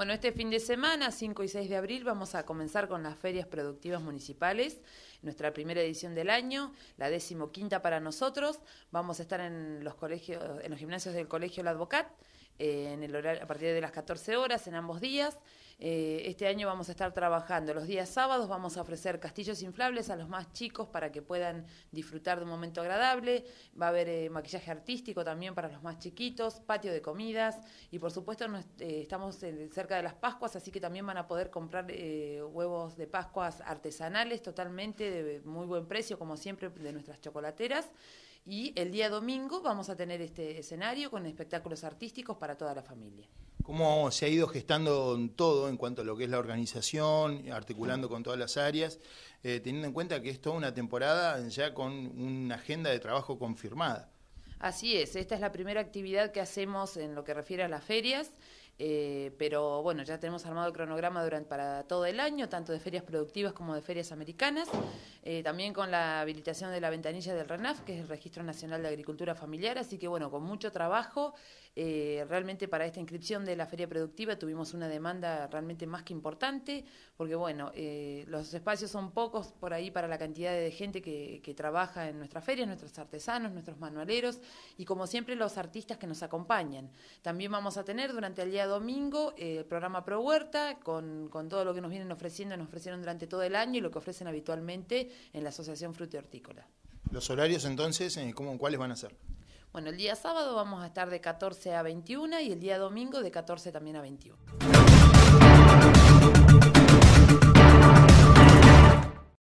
Bueno, este fin de semana, 5 y 6 de abril, vamos a comenzar con las ferias productivas municipales, nuestra primera edición del año, la decimoquinta para nosotros. Vamos a estar en los colegios, en los gimnasios del Colegio La Advocat, eh, en el a partir de las 14 horas en ambos días. Eh, este año vamos a estar trabajando. Los días sábados vamos a ofrecer castillos inflables a los más chicos para que puedan disfrutar de un momento agradable. Va a haber eh, maquillaje artístico también para los más chiquitos, patio de comidas y por supuesto eh, estamos cerca de las Pascuas, así que también van a poder comprar huevos de Pascuas artesanales totalmente de muy buen precio, como siempre, de nuestras chocolateras. Y el día domingo vamos a tener este escenario con espectáculos artísticos para toda la familia. ¿Cómo se ha ido gestando todo en cuanto a lo que es la organización, articulando con todas las áreas, eh, teniendo en cuenta que es toda una temporada ya con una agenda de trabajo confirmada. Así es, esta es la primera actividad que hacemos en lo que refiere a las ferias. Eh, pero bueno, ya tenemos armado el cronograma durante, para todo el año, tanto de ferias productivas como de ferias americanas. Eh, también con la habilitación de la ventanilla del RENAF, que es el Registro Nacional de Agricultura Familiar. Así que bueno, con mucho trabajo. Eh, realmente para esta inscripción de la feria productiva tuvimos una demanda realmente más que importante, porque bueno, los espacios son pocos por ahí para la cantidad de gente que, que trabaja en nuestras ferias, nuestros artesanos, nuestros manualeros y como siempre los artistas que nos acompañan. También vamos a tener durante el día domingo el eh, programa Pro Huerta con, todo lo que nos vienen ofreciendo, nos ofrecieron durante todo el año y lo que ofrecen habitualmente en la Asociación Fruta y Hortícola. ¿Los horarios entonces, eh, ¿cómo, cuáles van a ser? Bueno, el día sábado vamos a estar de 14 a 21 y el día domingo de 14 también a 21.